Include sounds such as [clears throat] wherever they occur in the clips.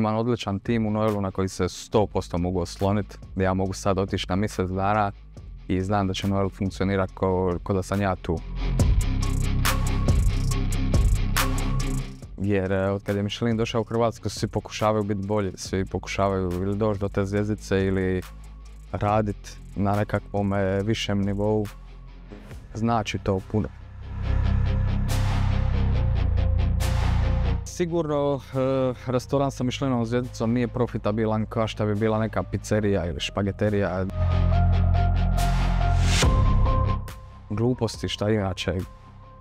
imam odličan tim u Noelu na koji se 100% mogu osloniti, da ja mogu sad otići na mjesec dana i znam da će Noel funkcionirati ko da sam ja tu. Jer eh, od kad je Michelin došao u Hrvatsku, svi pokušavaju biti bolji, svi pokušavaju ili doći do te zvijezdice ili raditi na nekakvom eh, višem nivou. Znači to puno. sigurno eh, restoran sa Mišljenom zvjezdicom nije profitabilan kao što bi bila neka pizzerija ili špageterija. Gluposti šta inače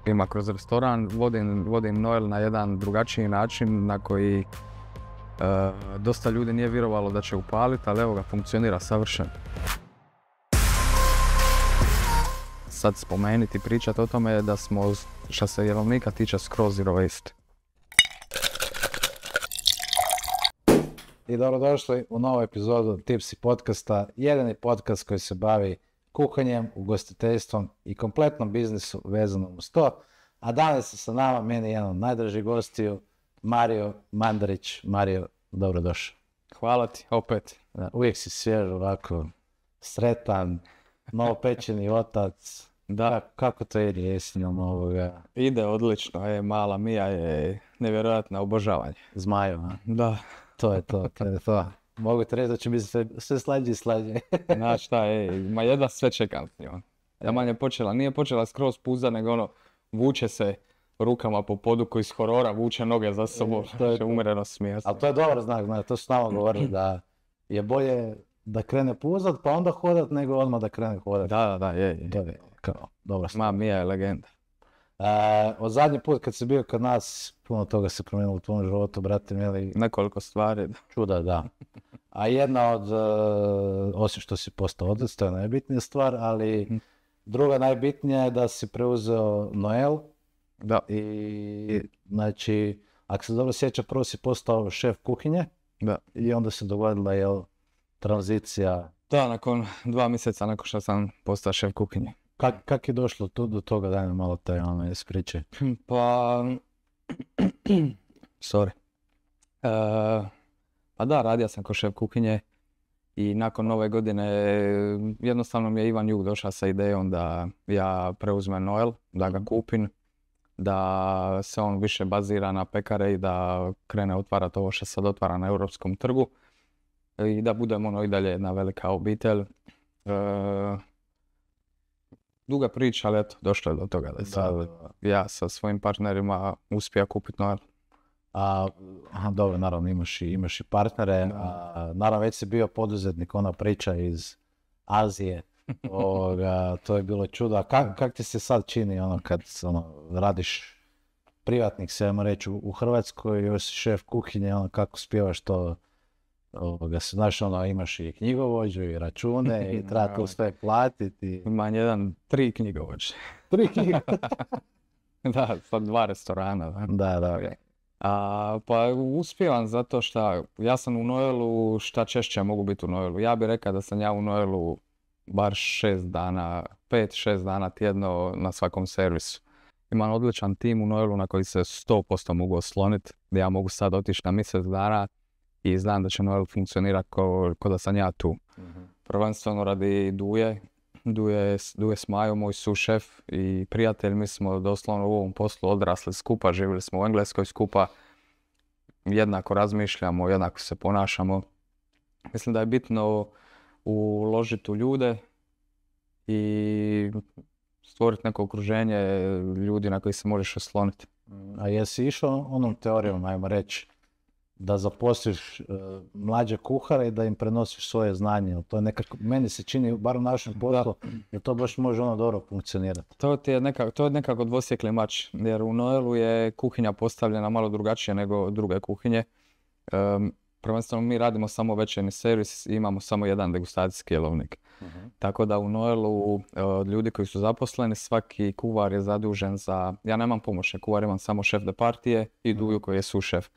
ima kroz restoran, vodim, Noel na jedan drugačiji način na koji eh, dosta ljudi nije vjerovalo da će upaliti, ali evo ga, funkcionira savršeno. Sad spomenuti i pričati o tome da smo, što se jelovnika tiče, skroz zero waste. i dobrodošli u novu epizodu Tipsi podcasta, jedini podcast koji se bavi kuhanjem, ugostiteljstvom i kompletnom biznisu vezanom uz to. A danas je sa nama meni jedan od najdražih gostiju, Mario Mandarić. Mario, dobrodošao. Hvala ti, opet. Uvijek si svjež, ovako, sretan, novopečeni otac. Da. Kako to ide jesenjom ovoga? Ide odlično, je mala Mija je nevjerojatna obožavanje. Zmajova. Da. To je to, to je to. Mogu te reći da će biti sve, sve slađe i slađe. [laughs] Znaš šta, ej, ma jedva sve čekam. Ja manje počela, nije počela skroz puza, nego ono, vuče se rukama po poduku iz horora, vuče noge za sobom, što e, je [laughs] umjereno Ali to je dobar znak, to su nama [clears throat] govorili da je bolje da krene puzat pa onda hodat nego odmah da krene hodat. Da, da, da, je, je. To je dobro. Ma, Mija je legenda od zadnji put kad si bio kod nas, puno toga se promijenilo u tvom životu, brate mili. Nekoliko stvari. Čuda, da. A jedna od, e, osim što si postao odrac, to je najbitnija stvar, ali mhm. druga najbitnija je da si preuzeo Noel. Da. I, znači, ako se dobro sjeća, prvo si postao šef kuhinje. Da. I onda se dogodila, jel, tranzicija. Da, nakon dva mjeseca, nakon što sam postao šef kuhinje. Kak, je došlo to, do toga, daj mi malo taj ono [clears throat] Pa, [clears throat] sorry. Uh, pa da, radio sam ko šef kuhinje i nakon nove godine jednostavno mi je Ivan Jug došao sa idejom da ja preuzmem Noel, da ga kupim, da se on više bazira na pekare i da krene otvarati ovo što sad otvara na europskom trgu i da budemo ono i dalje jedna velika obitelj. E, duga priča, ali eto, došlo je do toga da sad ja sa svojim partnerima uspija kupiti novar. A, aha, dobro, naravno imaš i, imaš i partnere. naravno već si bio poduzetnik, ona priča iz Azije. [laughs] to je bilo čudo. A kak, kak ti se sad čini ono kad ono, radiš privatnik, se reći, u Hrvatskoj, još si šef kuhinje, ono kako spjevaš to ovoga, znaš, ono, imaš i knjigovođu i račune i [laughs] treba to sve platiti. Imam jedan, tri knjigovođe. [laughs] tri knjigovođe? [laughs] da, pa dva restorana. Da, da. da. Okay. A, pa uspijevam zato što ja sam u Noelu, šta češće mogu biti u Noelu. Ja bih rekao da sam ja u Noelu bar šest dana, pet, šest dana tjedno na svakom servisu. Imam odličan tim u Noelu na koji se 100% mogu osloniti, gdje ja mogu sad otići na mjesec dana i znam da će Noel funkcionirati k'o da sam ja tu. Mm-hmm. Prvenstveno radi Duje, Duje, Duje Smajo, moj sušef i prijatelj, mi smo doslovno u ovom poslu odrasli skupa, živjeli smo u Engleskoj skupa, jednako razmišljamo, jednako se ponašamo. Mislim da je bitno uložiti u ljude i stvoriti neko okruženje ljudi na koji se možeš osloniti. Mhm. A jesi išao onom teorijom, ajmo reći, da zaposliš e, mlađe kuhare i da im prenosiš svoje znanje. To je nekako, meni se čini, bar u našem poslu, da to baš može ono dobro funkcionirati. To, je, nekako, to je dvosjekli mač, jer u Noelu je kuhinja postavljena malo drugačije nego druge kuhinje. Um, prvenstveno mi radimo samo večerni servis i imamo samo jedan degustacijski jelovnik. Mhm. Tako da u Noelu e, od ljudi koji su zaposleni, svaki kuvar je zadužen za... Ja nemam pomoćne kuvar, imam samo šef de partije i mhm. Duju koji je sušef. šef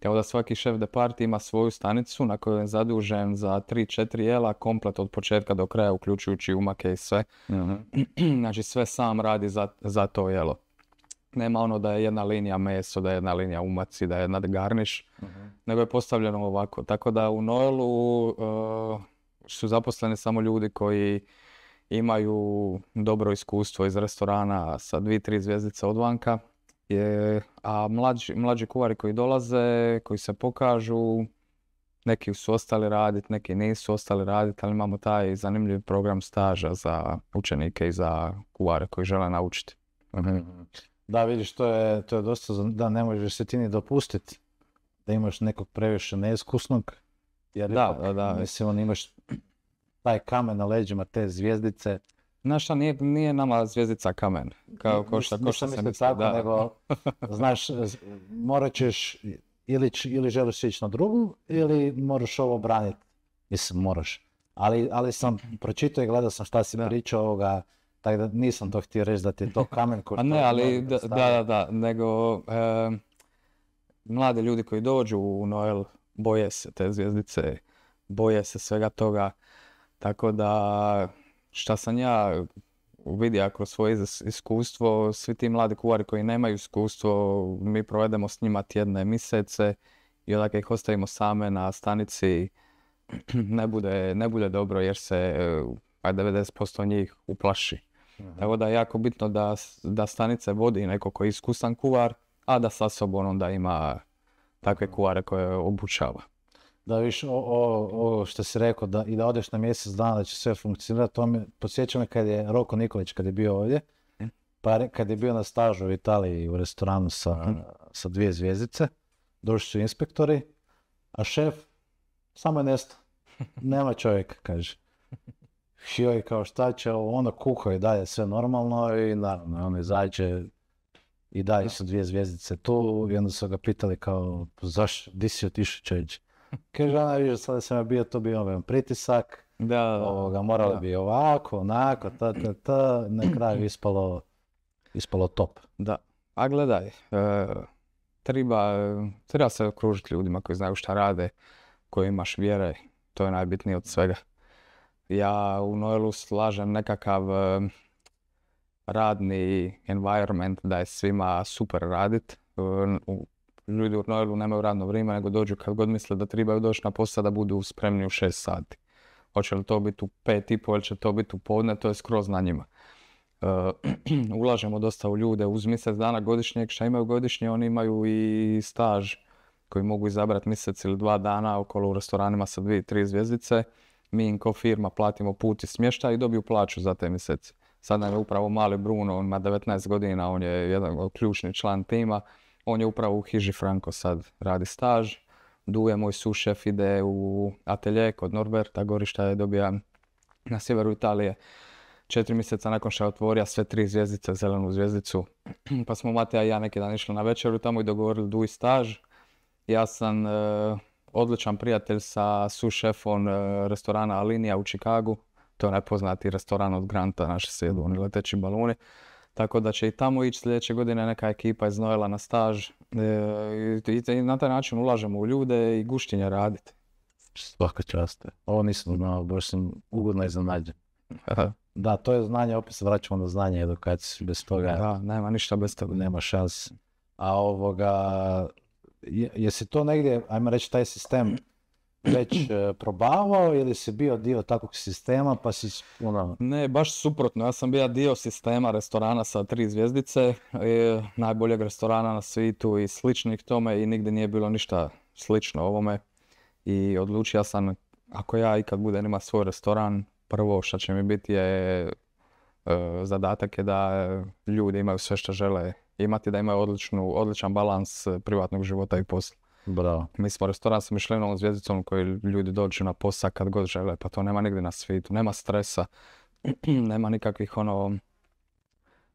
kao da svaki šef de ima svoju stanicu na kojoj je zadužen za 3-4 jela komplet od početka do kraja, uključujući umake i sve. mm [clears throat] Znači sve sam radi za, za to jelo. Nema ono da je jedna linija meso, da je jedna linija umaci, da je jedna garniš, mm nego je postavljeno ovako. Tako da u Noelu e, su zaposleni samo ljudi koji imaju dobro iskustvo iz restorana sa dvi, tri zvjezdice odvanka je, a mlađi, mlađi kuvari koji dolaze, koji se pokažu, neki su ostali raditi, neki nisu ostali raditi, ali imamo taj zanimljiv program staža za učenike i za kuvare koji žele naučiti. Mhm. Da, vidiš, to je, to je dosta, da ne možeš se ti ni dopustiti da imaš nekog previše neiskusnog, jer da, da, da. mislim, on imaš taj kamen na leđima, te zvijezdice, Znaš, nije, nije nama zvijezdica kamen, kao ko šta, ko šta se misli, tako, nego, [laughs] znaš, morat ćeš, ili, ili želiš ići na drugu, ili moraš ovo braniti. Mislim, moraš. Ali, sam pročitao i gledao sam šta si da. pričao ovoga, tako da nisam to htio reći da ti je to kamen koji... [laughs] A ne, ali da, da, da, nego e, mlade ljudi koji dođu u Noel boje se te zvijezdice, boje se svega toga, tako da šta sam ja e, vidio kroz svoje iskustvo, svi ti mladi kuvari koji nemaju iskustvo, mi provedemo s njima tjedne mjesece i onda kad ih ostavimo same na stanici [clears throat] ne bude, ne bude dobro jer se e, pa 90% njih uplaši. Mhm. Tako da je jako bitno da, da stanice vodi neko koji je iskusan kuvar, a da sa sobom onda ima takve mhm. kuvare koje obučava da viš o, što si rekao da, i da odeš na mjesec dana da će sve funkcionirati, to me podsjeća me kad je Roko Nikolić kad je bio ovdje, hm? pa kad je bio na stažu u Italiji u restoranu sa, sa dvije zvijezdice, došli su inspektori, a šef samo je nestao. [laughs] Nema čovjeka, kaže. je kao šta će, ono kuha i dalje sve normalno i naravno, on izađe i dalje su dvije zvijezdice tu i onda su ga pitali kao, pa zašto, di si otišao čovječe? Kaže ona, vidiš, sada sam ja bio, to bio ovaj pritisak, da, ovoga, morali bi ovako, onako, ta, ta, ta, na kraju ispalo, ispalo top. Da, a gledaj, e, treba, treba se okružiti ljudima koji znaju šta rade, koji imaš vjere, to je najbitnije od svega. Ja u Noelu slažem nekakav e, radni environment da je svima super radit, e, ljudi u Nojelu nemaju radno vrijeme, nego dođu kad god misle da trebaju doći na posao da budu spremni u 6 sati. Hoće li to biti u pet i pol, će to biti u podne, to je skroz na njima. E, [clears throat] ulažemo dosta u ljude, uz mjesec dana godišnjeg, šta imaju godišnje, oni imaju i staž koji mogu izabrati mjesec ili dva dana okolo u restoranima sa dvije, tri zvjezdice. Mi im ko firma platimo put i smještaj i dobiju plaću za te mjesece. Sad nam je upravo mali Bruno, on ima 19 godina, on je jedan od ključni član tima on je upravo u Hiži Franko sad, radi staž. Duje, moj sušef, ide u atelje kod Norberta Gorišta je dobija na sjeveru Italije. Četiri mjeseca nakon što je otvorio sve tri zvjezdice, zelenu zvjezdicu. [clears throat] Pa smo Mateja i ja neki dan išli na večeru tamo i dogovorili duji staž. Ja sam e, odličan prijatelj sa sušefom e, restorana Alinija u Čikagu. To je najpoznatiji restoran od Granta, naše sjedu, oni leteći baluni. Tako da će i tamo ići sljedeće godine neka ekipa iz Noela na staž. E, I, i na taj način ulažemo u ljude i guštinje raditi. Svaka čast. Ovo nisam znao, baš sam ugodno iznenađen. da, to je znanje, opet se vraćamo na znanje i edukaciju. Bez toga da, nema ništa bez toga. Nema šanse. A ovoga, jesi to negdje, ajmo reći, taj sistem već [clears throat] e, probavao ili si bio dio takvog sistema pa si ono? Ne, baš suprotno. Ja sam bio dio sistema restorana sa tri zvjezdice, e, najboljeg restorana na svijetu i sličnih tome i nigdje nije bilo ništa slično ovome. I odlučio sam, ako ja ikad budem imao svoj restoran, prvo što će mi biti je e, zadatak je da ljudi imaju sve što žele imati, da imaju odličnu, odličan balans privatnog života i posla. Bravo. Mi smo restoran sa mišljenom zvijezdicom koji ljudi dođu na posao kad god žele, pa to nema nigdje na svijetu, nema stresa, [clears throat] nema nikakvih ono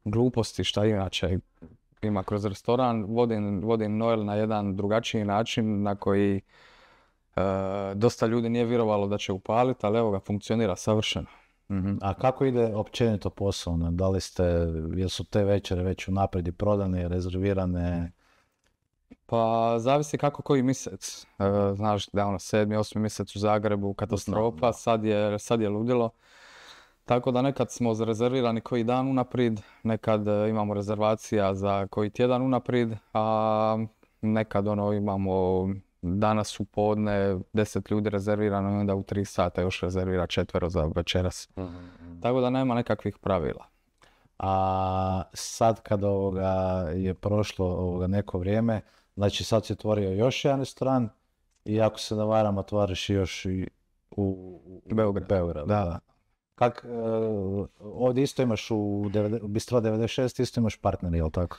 gluposti šta inače ima kroz restoran. Vodim, vodim Noel na jedan drugačiji način na koji e, dosta ljudi nije vjerovalo da će upaliti, ali evo ga, funkcionira savršeno. Mhm. A kako ide općenito posao? Da li ste, jer su te večere već unaprijed prodane, rezervirane? Mhm. Pa zavisi kako koji mjesec. E, znaš da je ono sedmi, osmi mjesec u Zagrebu, katastrofa, sad je, sad je ludilo. Tako da nekad smo rezervirani koji dan unaprijed, nekad e, imamo rezervacija za koji tjedan unaprijed, a nekad ono imamo danas u podne deset ljudi rezervirano i onda u tri sata još rezervira četvero za večeras. Mhm, mhm. Tako da nema nekakvih pravila. A sad kad je prošlo ovoga neko vrijeme, Znači sad se otvorio još jedan stran. i ako se ne varam otvoriš još i u, u Beograd. da. Kak, e, ovdje isto imaš u, Bistro 96, isto imaš partner, jel tako?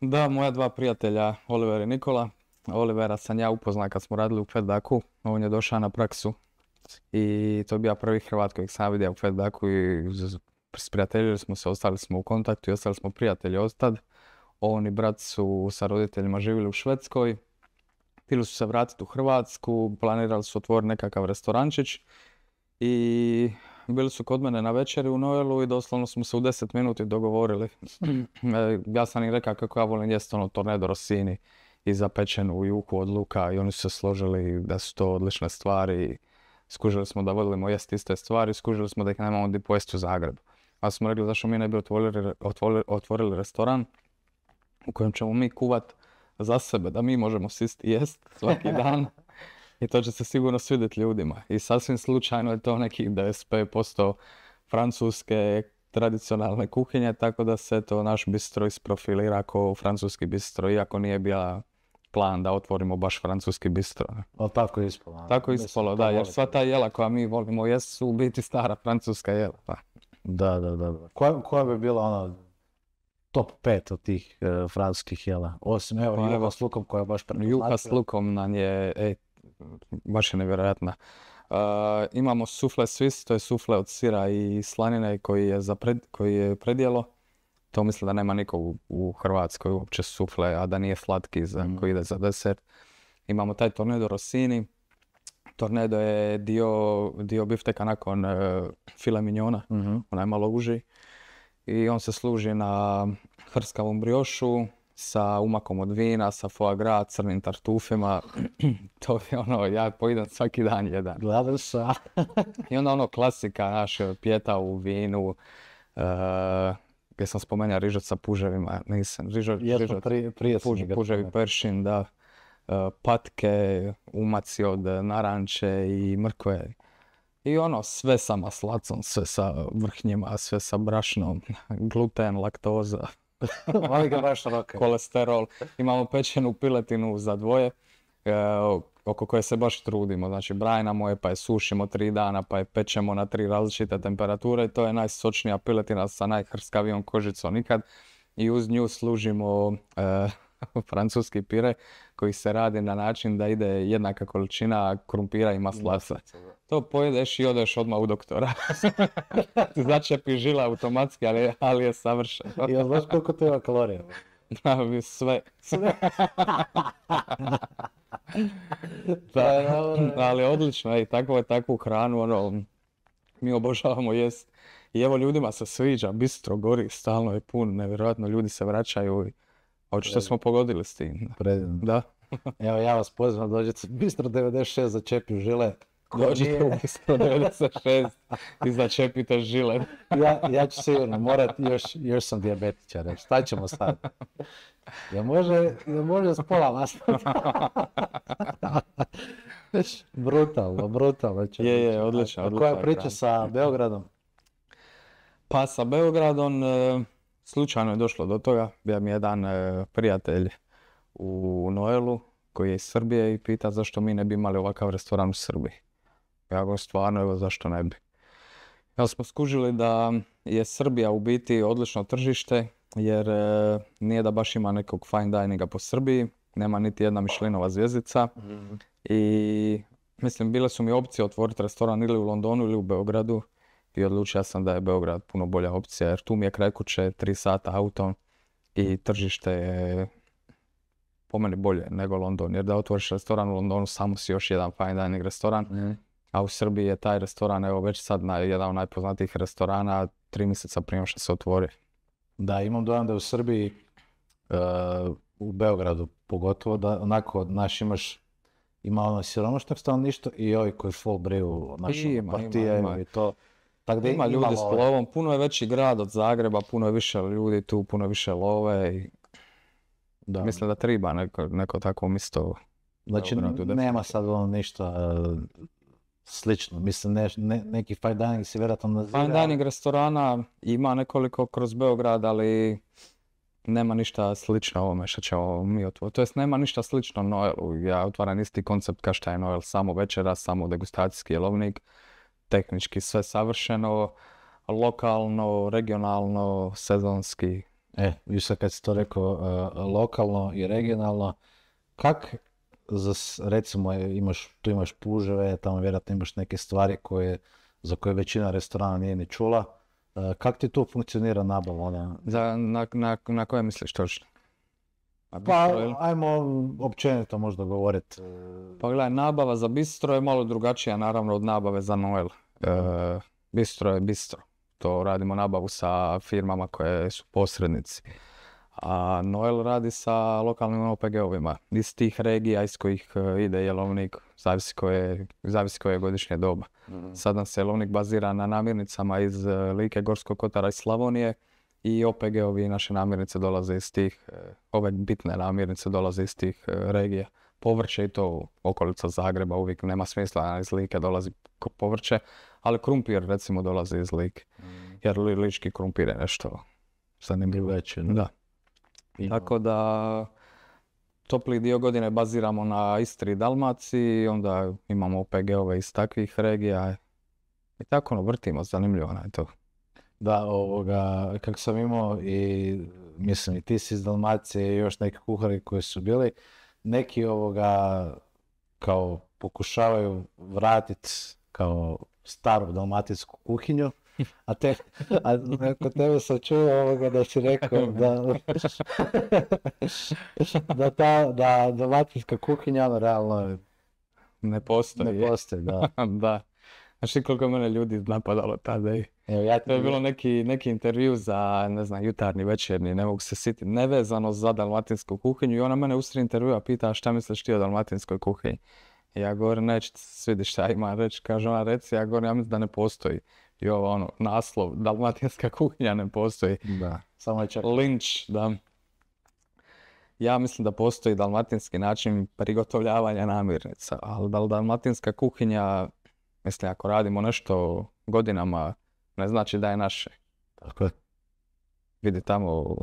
Da, moja dva prijatelja, Oliver i Nikola. Olivera sam ja upoznao kad smo radili u Fedaku, on je došao na praksu i to je bio prvi Hrvat kojeg sam vidio u Fedaku i prijateljili smo se, ostali smo u kontaktu i ostali smo prijatelji od on i brat su sa roditeljima živjeli u Švedskoj. Htjeli su se vratiti u Hrvatsku, planirali su otvoriti nekakav restorančić. I bili su kod mene na večeri u Noelu i doslovno smo se u 10 minuti dogovorili. [clears throat] E, ja sam im rekao kako ja volim jesti ono tornado rosini i zapečenu juku od luka i oni su se složili da su to odlične stvari. Skužili smo da volimo jesti iste stvari, skužili smo da ih nemamo gdje pojesti u Zagrebu. A smo rekli zašto mi ne bi otvorili restoran u kojem ćemo mi kuvat za sebe, da mi možemo sisti jest svaki [laughs] dan. I to će se sigurno svidjeti ljudima. I sasvim slučajno je to nekih 95% francuske tradicionalne kuhinje, tako da se to naš bistro isprofilira kao francuski bistro, iako nije bila plan da otvorimo baš francuski bistro. Ali tako je ispalo. Tako je ispalo, da, jer sva ta jela koja mi volimo jesu u biti stara francuska jela. Pa. Da, da, da. Koja, koja bi bila ona top 5 od tih e, francuskih jela. Osim evo pa, Juha s lukom koja je baš Juha s lukom nam je, ej, baš je nevjerojatna. E, imamo sufle Swiss, to je sufle od sira i slanine koji je, za koji je predjelo. To mislim da nema nikog u, Hrvatskoj uopće sufle, a da nije slatki za, mhm. koji ide za desert. Imamo taj tornedo Rossini. Tornado je dio, dio bifteka nakon uh, e, fila mignona, mhm. onaj malo uži i on se služi na hrskavom briošu sa umakom od vina, sa foie gras, crnim tartufima. [clears throat] to je ono, ja pojedem svaki dan jedan. Gledam sa. [laughs] I onda ono klasika, naše, eh, pjeta u vinu, eh, gdje sam spomenuo rižot sa puževima, nisam, rižot, prije, puževi peršin, da, eh, patke, umaci od naranče i mrkve. I ono, sve sa maslacom, sve sa vrhnjima, sve sa brašnom, [laughs] gluten, laktoza. [laughs] ga Kolesterol. Imamo pečenu piletinu za dvoje, e, oko koje se baš trudimo. Znači, brajnamo je, pa je sušimo tri dana, pa je pečemo na tri različite temperature. To je najsočnija piletina sa najhrskavijom kožicom nikad. I uz nju služimo e, [laughs] francuski pire koji se radi na način da ide jednaka količina krumpira i maslaca. To pojedeš i odeš odmah u doktora. [laughs] Začepi žila automatski, ali, ali je savršeno. ja znaš koliko to ima kalorija? [laughs] Da, sve. sve. E, ali odlično, i tako je takvu hranu, ono, mi obožavamo jest. I evo ljudima se sviđa, bistro gori, stalno je pun, nevjerojatno ljudi se vraćaju Očito smo pogodili s tim. Predivno. Da. [laughs] Evo ja vas pozivam, dođete Bistro 96 za čepiju žile. Dođite u Bistro 96 i začepite žile. [laughs] ja, ja ću sigurno morati, još, još sam diabetičar. šta ćemo sad? Ja može, ja može s pola vas. [laughs] brutalno, brutalno. Će je, je, odlično. Koja priča sa Beogradom? Pa sa Beogradom, e, Slučajno je došlo do toga, bio mi jedan e, prijatelj u Noelu koji je iz Srbije i pita zašto mi ne bi imali ovakav restoran u Srbiji. Ja go stvarno, evo zašto ne bi. Ja smo skužili da je Srbija u biti odlično tržište jer e, nije da baš ima nekog fine dininga po Srbiji, nema niti jedna Mišlinova zvjezdica mhm. i mislim bile su mi opcije otvoriti restoran ili u Londonu ili u Beogradu i odlučio sam da je Beograd puno bolja opcija jer tu mi je kraj kuće 3 sata autom i mhm. tržište je po meni bolje nego London jer da otvoriš restoran u Londonu samo si još jedan fine dining restoran mhm. a u Srbiji je taj restoran evo već sad na jedan od najpoznatijih restorana tri mjeseca prije što se otvori. Da, imam dojam da u Srbiji e, u Beogradu pogotovo da onako naš imaš ima ono siromašnog stanovništva i ovi koji full brew pa našu ima, i to. Tako da ima ljudi s lovom, puno je veći grad od Zagreba, puno je više ljudi tu, puno je više love i da. mislim da treba neko, neko takvo misto. Znači nema sad ono ništa e, slično, mislim ne, neki fine dining se vjerojatno naziva. Fine dining restorana ima nekoliko kroz Beograd, ali nema ništa slično ovome što ćemo mi otvoriti. To jest nema ništa slično Noelu, ja otvaram isti koncept kao je Noel, samo večera, samo degustacijski jelovnik tehnički sve savršeno, lokalno, regionalno, sezonski. E, još kad si to rekao, e, lokalno i regionalno, kak, za, recimo, e, imaš, tu imaš puževe, tamo vjerojatno imaš neke stvari koje, za koje većina restorana nije ni čula. E, kak ti tu funkcionira nabava? Ona? Za, na, na, na koje misliš točno? Pa, ajmo općenito možda govoriti. Pa gledaj, nabava za bistro je malo drugačija naravno od nabave za Noel. E, bistro je bistro. To radimo nabavu sa firmama koje su posrednici. A Noel radi sa lokalnim OPG-ovima iz tih regija iz kojih e, ide jelovnik, zavisi koje, zavisi koje je godišnje doba. Mhm. Sad nam se jelovnik bazira na namirnicama iz e, Like, Gorskog Kotara i Slavonije i OPG-ovi naše namirnice dolaze iz tih, ove bitne namirnice dolaze iz tih regija povrće i to okolica Zagreba uvijek nema smisla, iz Like dolazi povrće, ali krumpir recimo dolazi iz Like, mm. jer li, lički krumpir je nešto zanimljivo. ne? da. I Tako da topli dio godine baziramo na Istri i Dalmaciji, onda imamo OPG-ove iz takvih regija i tako ono vrtimo, zanimljivo je ono, to. Da, ovoga, kako sam imao i mislim i ti si iz Dalmacije i još neki kuhari koji su bili, neki ovoga kao pokušavaju vratiti kao staru dalmatinsku kuhinju, a, te, a kod tebe sam čuo ovoga da si rekao da, [laughs] da ta da dalmatinska kuhinja ono, realno ne postoji. Ne postoji, da. [laughs] da. Znači koliko je mene ljudi napadalo tada i... Evo, ja to je bilo neki, neki intervju za, ne znam, jutarnji, večernji, ne mogu se siti. nevezano za dalmatinsku kuhinju i ona mene usred intervjua pita šta misliš ti o dalmatinskoj kuhinji. Ja govorim, neće svidi šta ima reći, kaže ona reci, ja govorim, ja mislim da ne postoji. I ovo ono, naslov, dalmatinska kuhinja ne postoji. Da, samo je čak. Linč, da. Ja mislim da postoji dalmatinski način prigotovljavanja namirnica, ali da dalmatinska kuhinja Mislim, ako radimo nešto godinama, ne znači da je naše. Tako je. Vidi tamo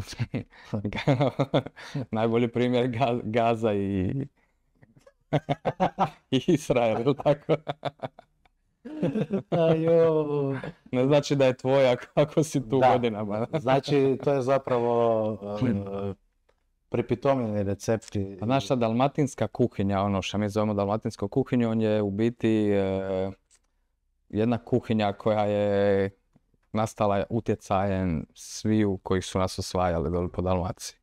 [laughs] najbolji primjer Gaza i [laughs] Israel, tako? Ne znači da je tvoj ako, si tu godinama. [laughs] znači to je zapravo um, pripitomljeni recepti. znaš pa šta, dalmatinska kuhinja, ono što mi zovemo dalmatinsko kuhinju, on je u biti e, jedna kuhinja koja je nastala utjecajem sviju koji su nas osvajali dole po Dalmaciji.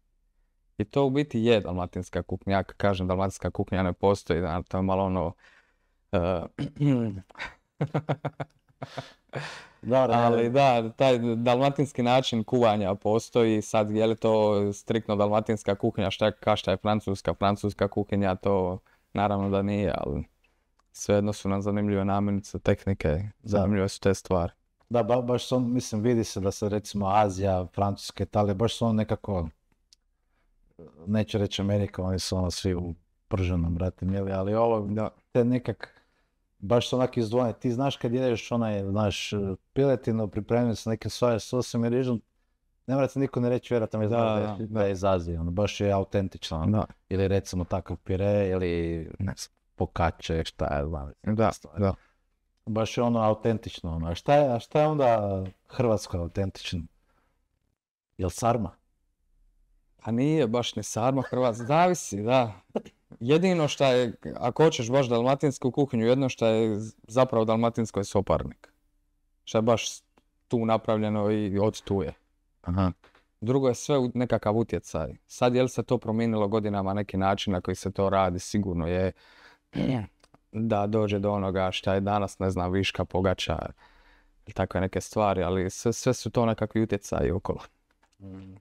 I to u biti je dalmatinska kuhinja. Ja kažem dalmatinska kuhinja ne postoji, da, to je malo ono... Uh, [laughs] Ali da, taj dalmatinski način kuvanja postoji, sad je li to striktno dalmatinska kuhinja, šta, kašta je francuska, francuska kuhinja, to naravno da nije, ali svejedno su nam zanimljive namirnice, tehnike, zanimljive su te stvari. Da, baš on, mislim, vidi se da se recimo Azija, Francuska, Italija, baš su on nekako, neću reći Amerika, oni su ono svi u prženom, brate, mili, ali ovo, da. te nekak, baš su onak izdvojene. Ti znaš kad jedeš onaj, znaš, piletinu, pripremio sa neke soja sosom i rižom, ne mora niko ne reći, vjerojatno da, je iz Azije, ono, baš je autentično. Ono. Ili recimo takav pire, ili ne znam, pokače, šta je, znam. Da, da. Baš je ono autentično. Ono. A, šta je, a šta je onda Hrvatsko autentično? Jel sarma? A pa nije baš ni sarma Hrvatska, zavisi, da. Jedino šta je, ako hoćeš baš dalmatinsku kuhinju, jedno što je zapravo dalmatinsko je soparnik. Što je baš tu napravljeno i od tu je. Aha. Drugo je sve nekakav utjecaj. Sad je li se to promijenilo godinama neki način na koji se to radi, sigurno je da dođe do onoga šta je danas, ne znam, viška, pogača, takve neke stvari, ali sve, sve su to nekakvi utjecaji okolo. Mm.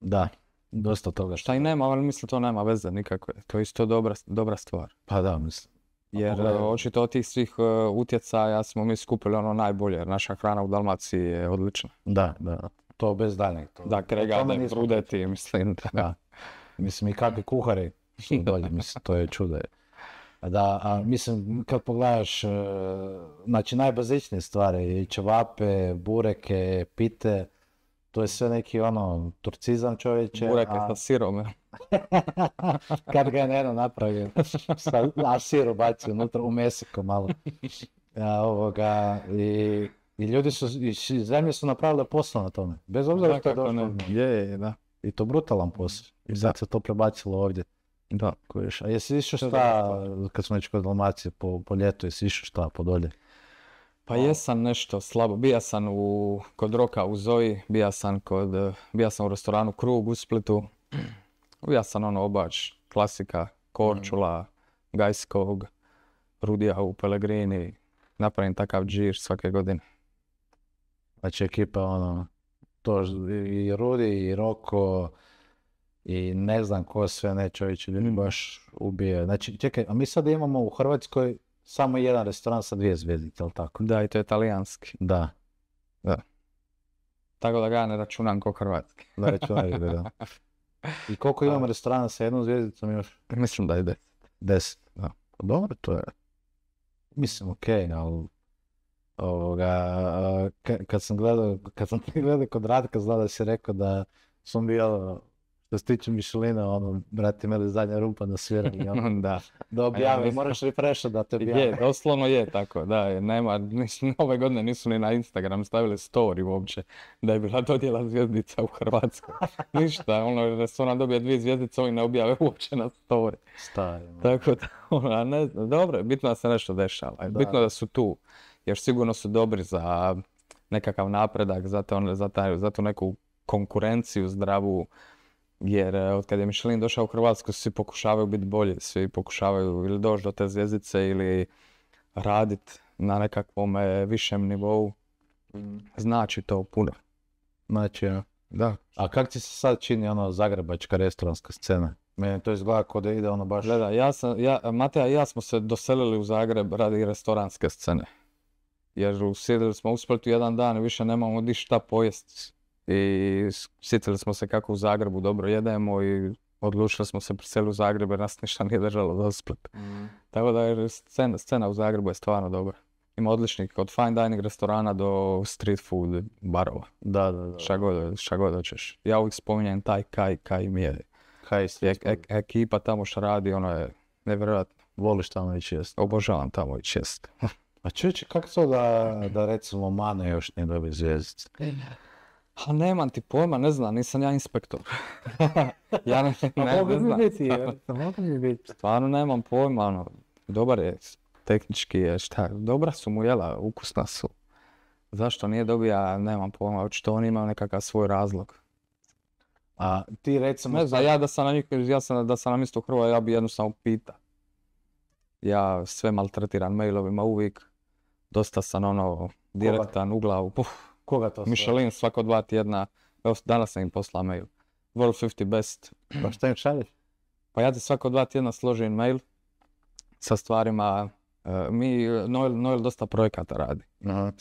Da, dosta toga. Šta i nema, ali mislim to nema veze nikakve. To je isto dobra, dobra stvar. Pa da, mislim. Jer očito od tih svih e, utjecaja smo mi skupili ono najbolje, jer naša hrana u Dalmaciji je odlična. Da, da. To bez daljnjeg. To... Da, kregade, prudeti, mislim. Da. da. Mislim i kakvi kuhari su [laughs] mislim, to je čude. Da, a mislim, kad pogledaš, e, znači najbazičnije stvari, čevape, bureke, pite, to je sve neki ono, turcizam čovječe. Bureke sa sirom, [laughs] Kad ga je neno napravio, sa, a siru unutra u mesiko malo. i, ljudi su, i zemlje su napravile posao na tome, bez obzira što je došlo. I to brutalan posao. I se to prebacilo ovdje. Da, kojiš. A jesi išao šta, kad smo išli kod Dalmacije, po, po ljetu, jesi išao šta, po dolje? Pa jesam nešto slabo. Bija sam kod Roka u Zoji, bija sam, kod, bija sam u restoranu Krug u Splitu. [clears throat] Bija sam ono obač, klasika, Korčula, Gajskog, Rudija u Pelegrini. Napravim takav džir svake godine. Znači ekipa ono, to i Rudi i Roko, i ne znam ko sve ne čovječe ljudi mm. baš ubije. Znači, čekaj, a mi sad imamo u Hrvatskoj samo jedan restoran sa dvije zvijezdice, li tako? Da, i to je italijanski. Da. Da. Tako da ga ne računam ko hrvatski. Da, da. I koliko [laughs] imamo restorana sa jednom zvijezdicom još? Mislim da je deset. Deset, da. Pa dobro, to je. Mislim, okej, okay, ali ovoga, kad sam gledao, kad sam [laughs] gledao kod Ratka, znao da si rekao da sam bio što se tiče Mišelina, ono, brate, imali zadnja rupa na sviranje, [laughs] ono, da. da objave, moraš da te objavi. Je, doslovno je tako, da, nema, mislim, [laughs] ove godine nisu ni na Instagram stavili story uopće, da je bila dodjela zvijezdica u Hrvatskoj. [laughs] Ništa, ono, da su ona dobije dvije zvijezdice, oni ne objave uopće na story. Stavimo. Ono. Tako da, ono, ne, dobro, bitno da se nešto dešava, da. bitno da su tu, jer sigurno su dobri za nekakav napredak, za, ono, za, za tu neku konkurenciju zdravu, jer e, od kad je Michelin došao u Hrvatsku, svi pokušavaju biti bolji, svi pokušavaju ili doći do te zvjezdice ili raditi na nekakvom višem nivou. Mm. Znači to puno. Znači, da. A kako ti se sad čini ono zagrebačka restoranska scena? Meni to izgleda kao da ide ono baš... Gleda, ja sam, ja, i ja smo se doselili u Zagreb radi restoranske scene. Jer usjedili smo u Splitu jedan dan i više nemamo ništa šta pojesti. I sjetili smo se kako u Zagrebu dobro jedemo i odlučili smo se pri u Zagreb jer nas ništa nije držalo za Split. Mm. Tako da je scena, scena u Zagrebu je stvarno dobra. Ima odličnih od fine dining restorana do street food barova. Da, da, da. Šta god, hoćeš. Ja uvijek spominjem taj kaj, kaj mi je. Kaj ekipa tamo što radi, ono je nevjerojatno. Voliš tamo ići jest? Obožavam tamo i čest. [laughs] A čovječe, kako to da, da recimo Mane još nije dobio zvijezdice? E, Ha, nemam ti pojma, ne znam, nisam ja inspektor. [laughs] ja ne, ne, ne, ne znam. Biti, biti. Stvarno nemam pojma, ono, dobar je, tehnički je, šta, dobra su mu jela, ukusna su. Zašto nije dobija, nemam pojma, očito on ima nekakav svoj razlog. A ti recimo... Ne znam, ja da sam na njih, ja da sam na mjestu Hrvoja, ja bi jednostavno pita. Ja sve maltretiran mailovima uvijek, dosta sam ono direktan, u glavu, Koga to Michelin svako dva tjedna. Evo, danas sam im poslao mail. World 50 best. Pa šta im šalješ? Pa ja ti svako dva tjedna složim mail sa stvarima. E, mi, Noel, dosta projekata radi.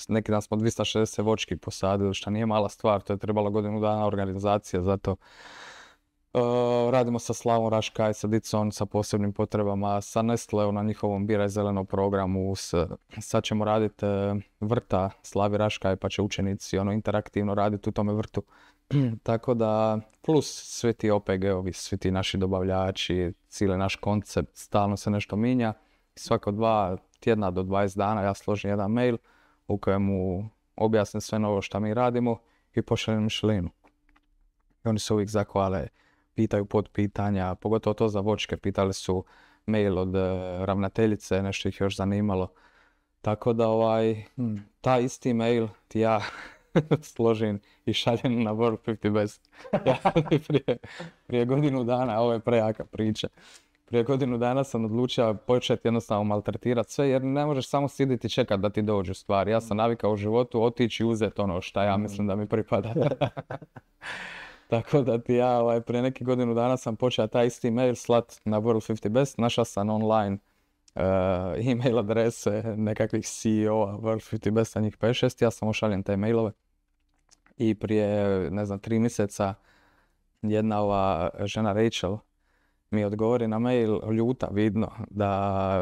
Neki dan smo 260 vočki posadili, što nije mala stvar. To je trebalo godinu dana organizacije, to. Eh, radimo sa Slavom Raškaj, sa Dicom, sa posebnim potrebama, sa Nestleu na njihovom Biraj zeleno programu. S, sad ćemo raditi eh, vrta Slavi Raškaj pa će učenici ono interaktivno raditi u tome vrtu. [clears throat] Tako da, plus svi ti OPG-ovi, svi ti naši dobavljači, cijeli naš koncept, stalno se nešto minja. Svako dva tjedna do 20 dana ja složim jedan mail u kojemu objasnim sve novo što mi radimo i pošaljem šlinu. I oni se uvijek zakvale pitaju pod pitanja, pogotovo to za vočke, pitali su mail od e, ravnateljice, nešto ih još zanimalo. Tako da ovaj, hm, ta isti mail ti ja [laughs] složim i šaljem na World 50 Best. [laughs] Ja, prije, prije godinu dana, ovo je prejaka priča, prije godinu dana sam odlučio početi jednostavno maltretirati sve jer ne možeš samo siditi i čekati da ti dođu stvari. Ja sam navikao u životu otići i uzeti ono što ja mm. mislim da mi pripada. [laughs] Tako da ti ja ovaj, prije neki godinu dana sam počeo taj isti mail slat na World 50 Best. Našao sam online uh, e-mail adrese nekakvih CEO-a World 50 Best njih 5-6. Ja sam ošaljen te mailove. I prije, ne znam, tri mjeseca jedna ova žena Rachel mi odgovori na mail ljuta, vidno, da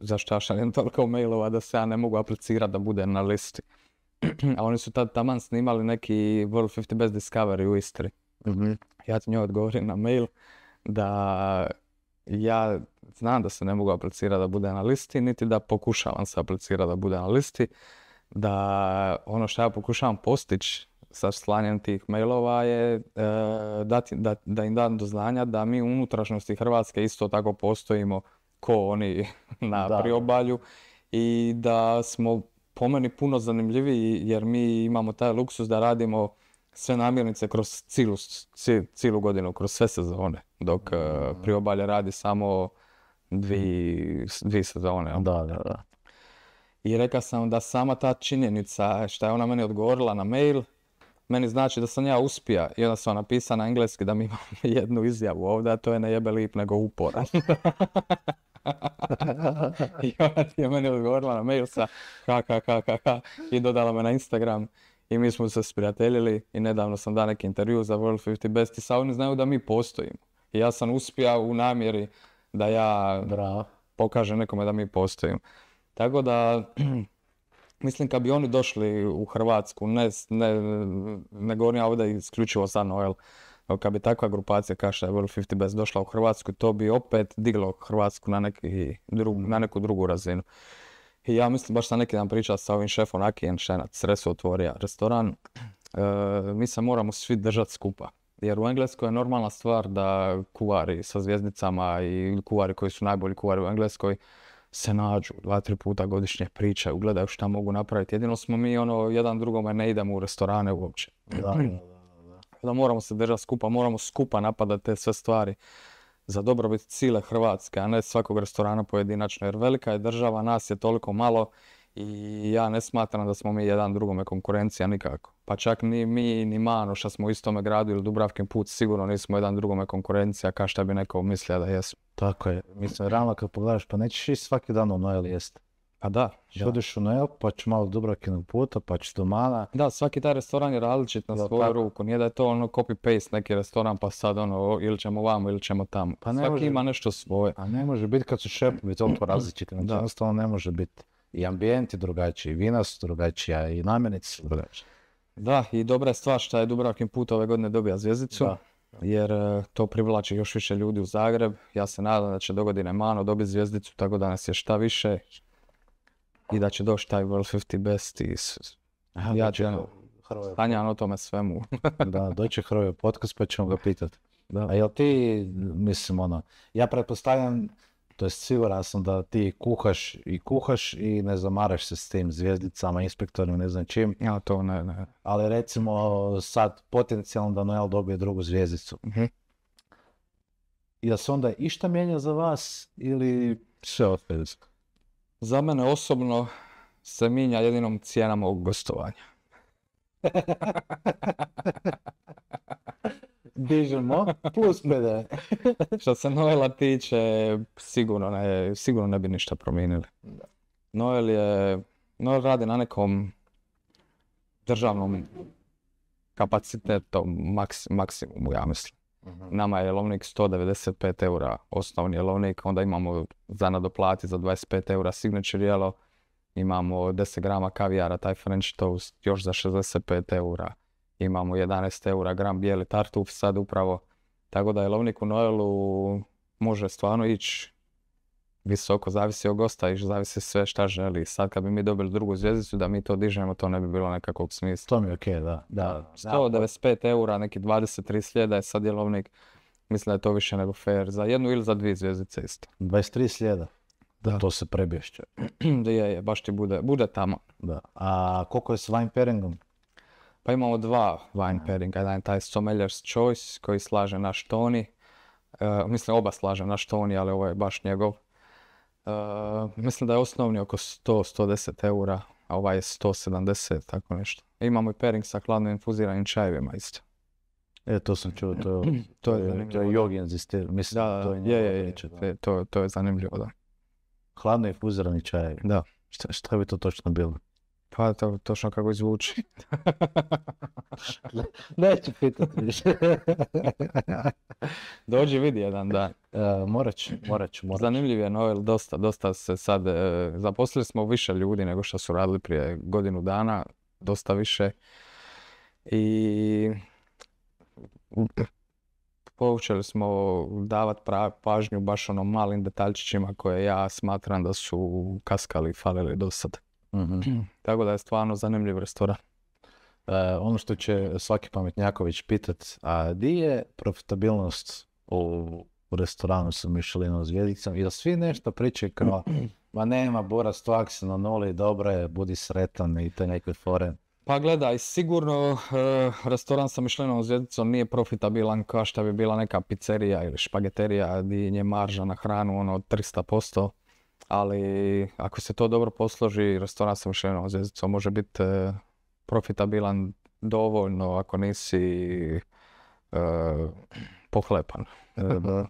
zašto šaljem toliko mailova da se ja ne mogu aplicirati da bude na listi. [clears throat] A oni su tad taman snimali neki World 50 Best Discovery u Istri. Mm-hmm. Ja ti njoj odgovorim na mail da ja znam da se ne mogu aplicirati da bude na listi, niti da pokušavam se aplicirati da bude na listi, da ono što ja pokušavam postići sa slanjem tih mailova je e, da, da, im dam do znanja da mi u unutrašnjosti Hrvatske isto tako postojimo ko oni [laughs] na priobalju i da smo po meni puno zanimljiviji jer mi imamo taj luksus da radimo sve namirnice kroz cijelu, cijelu godinu, kroz sve sezone, dok pri e, mm. priobalje radi samo dvije, dvi sezone. Da, I rekao sam da sama ta činjenica što je ona meni odgovorila na mail, meni znači da sam ja uspija. I onda sam napisao na engleski da mi imam [laughs] jednu izjavu ovdje, a to je ne jebe lip nego uporan. [laughs] I ona ti je meni odgovorila na mail sa ka. i dodala me na Instagram i mi smo se sprijateljili i nedavno sam dao neki intervju za World 50 Best i sad oni znaju da mi postojimo. I ja sam uspio u namjeri da ja pokažem nekome da mi postojim. Tako da, [clears throat] mislim kad bi oni došli u Hrvatsku, ne, ne, govorim ja ovdje isključivo za Noel, kad bi takva grupacija kao je World 50 Best došla u Hrvatsku, to bi opet diglo Hrvatsku na neku drugu razinu. I ja mislim, baš sam neki dan pričao sa ovim šefom Aki Enšenac, Sresu otvorija restoran. E, mi se moramo svi držati skupa. Jer u Engleskoj je normalna stvar da kuvari sa zvjezdicama i kuvari koji su najbolji kuvari u Engleskoj se nađu dva, tri puta godišnje pričaju, gledaju šta mogu napraviti. Jedino smo mi ono, jedan drugome ne idemo u restorane uopće. Da, da, da, da. da moramo se držati skupa, moramo skupa napadati te sve stvari za dobrobit cijele Hrvatske, a ne svakog restorana pojedinačno, jer velika je država, nas je toliko malo i ja ne smatram da smo mi jedan drugome konkurencija nikako. Pa čak ni mi, ni Mano što smo u istome gradu ili Dubravkin put sigurno nismo jedan drugome konkurencija kao što bi neko mislio da jesmo. Tako je. Mislim, rano kad pogledaš, pa nećeš i svaki dan ono, Noel jeste. Pa da. da. u Noel, pa ću malo Dubrovkinog puta, pa ću do Mana. Da, svaki taj restoran je različit na svoju ruku. Nije da je to ono copy-paste neki restoran pa sad ono ili ćemo vamo ili ćemo tamo. Pa ne svaki ima nešto svoje. A ne može biti kad su to to [clears throat] različiti. Znači, jednostavno ne može biti. I je drugačiji, i vina su drugačija, i namjenici su Da, i dobra je stvar što je Dubrakin put ove godine dobija zvjezdicu. jer e, to privlači još više ljudi u Zagreb. Ja se nadam da će dogodine Mano dobiti zvijezdicu, tako da nas je šta više i da će doći taj World 50 Best i ja ću ono o tome svemu. [laughs] da, doće Hrvoje podcast pa ćemo ga pitati. A jel ti, mislim ono, ja pretpostavljam, to je siguran sam da ti kuhaš i kuhaš i ne zamaraš se s tim zvijezdicama, inspektorima, ne znam čim. Ja to ne, Ali recimo sad potencijalno da Noel dobije drugu zvijezdicu. I mhm. da Jel se onda išta mijenja za vas ili sve opet? Za mene osobno se minja jedinom cijena mog gostovanja. [laughs] Dižemo, plus [laughs] Što se Noela tiče, sigurno ne, sigurno ne bi ništa promijenili. Noel je, no radi na nekom državnom kapacitetom maksimumu, ja mislim. Mhm. Nama je jelovnik 195 eura osnovni jelovnik, onda imamo za nadoplati za 25 eura signature jelo, imamo 10 grama kavijara, taj french toast još za 65 eura, imamo 11 eura gram bijeli tartuf sad upravo, tako da jelovnik u Noelu može stvarno ići visoko, zavisi od gosta i zavisi sve šta želi. Sad kad bi mi dobili drugu zvjezdicu da mi to dižemo, to ne bi bilo nekakvog smisla. To mi je okej, da. da. 195 eura, neki 23 slijeda je sad jelovnik. Mislim da je to više nego fair. Za jednu ili za dvije zvjezdice isto. 23 slijeda? Da. To se prebješće. [clears throat] da je, baš ti bude, bude tamo. Da. A koliko je s wine pairingom? Pa imamo dva wine pairinga. Jedan je taj Sommelier's Choice koji slaže naš Toni. E, mislim, oba slaže naš Tony, ali ovo je baš njegov. Uh, mislim da je osnovni oko 100-110 eura, a ovaj je 170, tako nešto. E, imamo i pairing sa hladno infuziranim čajevima isto. E, to sam čuo, to, je, [clears throat] to je To je mislim, da, to je je, je, to, je zanimljivo, da. Hladno infuzirani čajevi. Da. Šta, bi to točno bilo? Pa to točno kako izvuči. [laughs] Neću pitati više. [laughs] Dođi vidi jedan da. E, morat ću, morat ću, Zanimljiv je novel, dosta, dosta se sad, e, zaposlili smo više ljudi nego što su radili prije godinu dana, dosta više. I počeli smo davati pažnju baš ono malim detaljčićima koje ja smatram da su kaskali i falili do sad. Mhm. [clears throat] Tako da je stvarno zanimljiv restoran. E, ono što će svaki pametnjaković pitat, a di je profitabilnost u u restoranu sa Mišelinom zvijedicom i da svi nešto pričaju kao [clears throat] ma nema Bora sto se na nuli, dobro je, budi sretan i te neke fore. Pa gledaj, sigurno eh, restoran sa Mišljenom zvjezdicom nije profitabilan kao što bi bila neka pizzerija ili špageterija gdje je marža na hranu ono 300%, ali ako se to dobro posloži, restoran sa Mišljenom zvjezdicom može biti eh, profitabilan dovoljno ako nisi eh, Pohlepan. [laughs]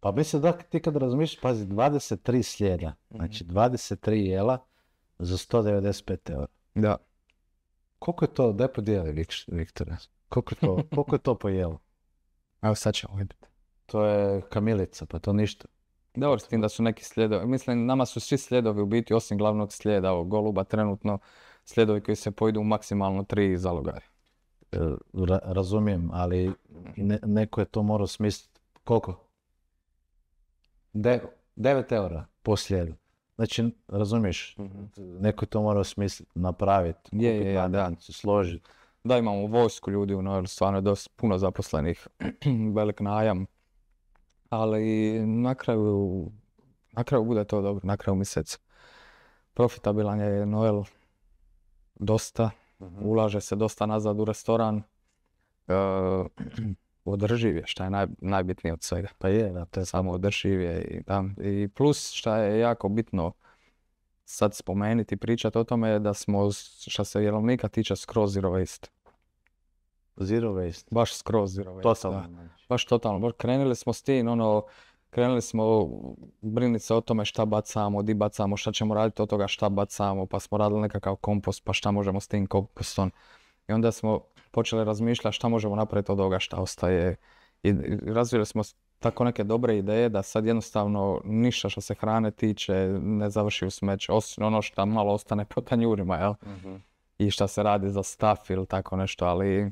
pa mislim da ti kad razmišljaš, pazi, 23 slijeda, znači 23 mhm. jela za 195 eura. Da. Koliko je to, daj podijeli Viktore, koliko je to, [laughs] koliko to po jelu? Evo sad ćemo vidjeti. To je kamilica, pa to ništa. Dobro, s tim da su neki slijedovi Mislim, nama su svi slijedovi u biti, osim glavnog slijeda ovog goluba, trenutno slijedovi koji se poidu u maksimalno tri zalogari. Eh, razumijem, ali neko je to morao smisliti. Koliko? Devet eura po Znači, razumiješ, mhm. neko je to morao smisliti, napraviti, je, je, da. složiti. Da, imamo vojsku ljudi u Noel, stvarno je dosta puno zaposlenih, [clears throat] velik najam. Ali na kraju, na kraju bude to dobro, na kraju mjeseca. Profitabilan je Noel dosta, Mhm. Ulaže se dosta nazad u restoran. E, [clears throat] održiv je, šta je najbitnije od svega. Pa je, da, to je samo održiv I, plus što je jako bitno sad spomenuti i pričati o tome je da smo, što se vjerovnika tiče, skroz zero waste. Zero waste? Baš skroz zero waste. Totalno. Znači. Baš totalno. krenuli smo s tim, ono, krenuli smo briniti se o tome šta bacamo, di bacamo, šta ćemo raditi od toga šta bacamo, pa smo radili nekakav kompost, pa šta možemo s tim kompostom. I onda smo počeli razmišljati šta možemo napraviti od toga šta ostaje. I razvili smo tako neke dobre ideje da sad jednostavno ništa što se hrane tiče ne završi u smeću, osim ono što malo ostane po tanjurima, jel? mm I šta se radi za staf ili tako nešto, ali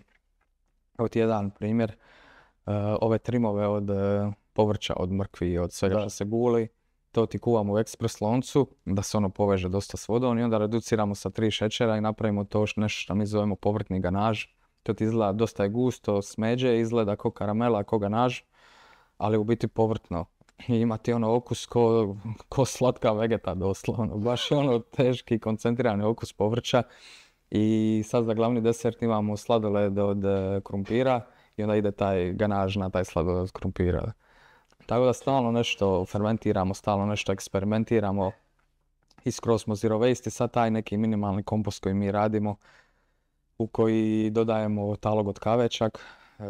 Ovo ti jedan primjer. Eh, ove trimove od eh, povrća, od mrkvi, od svega što se guli. To ti kuvamo u ekspres loncu da se ono poveže dosta s vodom i onda reduciramo sa tri šećera i napravimo to nešto što mi zovemo povrtni ganaž. To ti izgleda dosta je gusto, smeđe, izgleda ko karamela, ko ganaž, ali u biti povrtno. I ima ti ono okus ko, ko slatka vegeta doslovno, baš ono teški koncentrirani okus povrća. I sad za glavni desert imamo sladoled od eh, krumpira i onda ide taj ganaž na taj sladoled od krumpira. Tako da stalno nešto fermentiramo, stalno nešto eksperimentiramo. I skroz smo zero waste sad taj neki minimalni kompost koji mi radimo u koji dodajemo talog od kavečak e,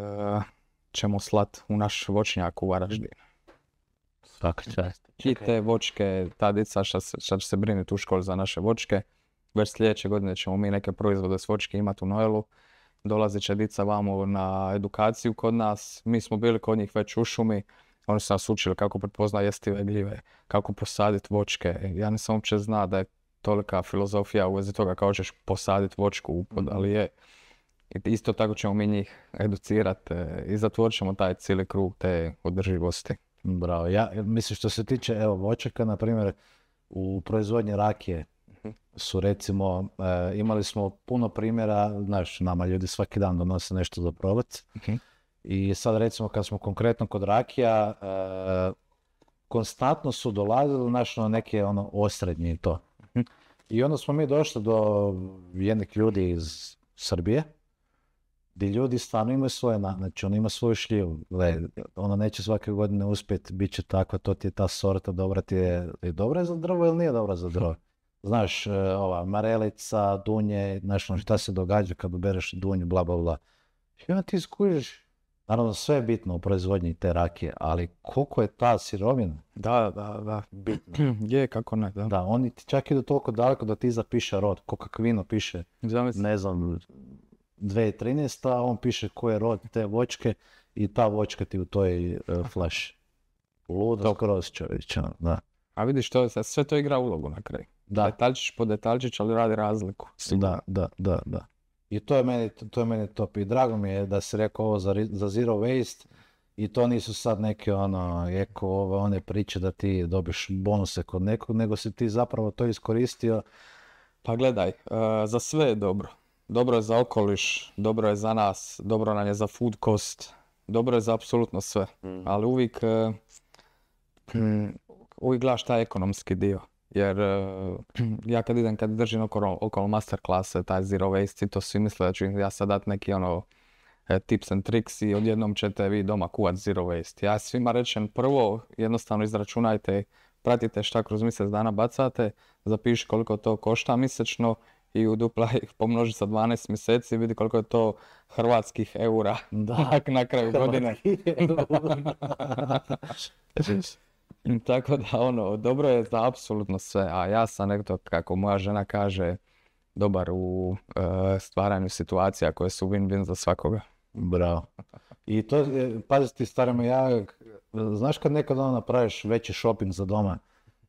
ćemo slat u naš voćnjak u Varaždin. Svaka čast. I te vočke, ta dica šta, će se brinuti u školi za naše vočke. Već sljedeće godine ćemo mi neke proizvode s vočke imati u Noelu. Dolazit će dica vamo na edukaciju kod nas. Mi smo bili kod njih već u šumi oni su nas učili kako prepozna jestive gljive, kako posaditi vočke. Ja nisam uopće zna da je tolika filozofija u vezi toga kao ćeš posaditi vočku u pod, ali je. Isto tako ćemo mi njih educirati e, i zatvorit ćemo taj cijeli krug te održivosti. Bravo. Ja, mislim što se tiče evo, na primjer, u proizvodnji rakije mhm. su recimo, e, imali smo puno primjera, znaš, nama ljudi svaki dan donose nešto za probac. Mhm. I sad recimo kad smo konkretno kod Rakija, e, konstantno su dolazili naš ono, neke ono osrednje i to. I onda smo mi došli do jednih ljudi iz Srbije, gdje ljudi stvarno imaju svoje, znači on ima svoju šljivu, Le, ona neće svake godine uspjeti, bit će takva, to ti je ta sorta, dobra ti je, je dobra za drvo ili nije dobra za drvo. Znaš, eh, ova marelica, dunje, znaš, ono, šta se događa kad ubereš dunju, bla, bla, bla. I onda ti skužiš, Naravno, sve je bitno u proizvodnji te rakije, ali koliko je ta sirovina? Da, da, da, bitno. [clears throat] je, kako ne, da. Da, oni ti čak idu toliko daleko da ti zapiše rod, ko kakvino piše, ne znam, 2013. on piše ko je rod te vočke i ta vočka ti u toj flash. E, flaši. Ludo skroz čovječe, ono, da. A vidiš, sve to igra ulogu na kraju. Da. Detaljčić po detaljčić, ali radi razliku. da, da, da. I to je meni, to top. I drago mi je da si rekao ovo za, za zero waste. I to nisu sad neke ono, eko, ove, one priče da ti dobiš bonuse kod nekog, nego si ti zapravo to iskoristio. Pa gledaj, e, za sve je dobro. Dobro je za okoliš, dobro je za nas, dobro nam je za food cost, dobro je za apsolutno sve. Mm. Ali uvijek, e, mm. uvijek gledaš taj ekonomski dio. Jer e, [clears throat] ja kad idem, kad držim okolo, okolo master klase, taj zero waste to svi misle da ću ja sad dati neki ono e, tips and tricks i odjednom ćete vi doma kuvat zero waste. Ja svima rečem prvo jednostavno izračunajte, pratite šta kroz mjesec dana bacate, zapiši koliko to košta mjesečno i u dupla ih pomnoži sa 12 mjeseci i vidi koliko je to hrvatskih eura [laughs] na kraju godine. [laughs] [laughs] Tako da ono, dobro je za apsolutno sve, a ja sam nekto, kako moja žena kaže, dobar u e, stvaranju situacija koje su win-win za svakoga. Bravo. I to, e, pazi ti ja, znaš kad nekad ono napraviš veći shopping za doma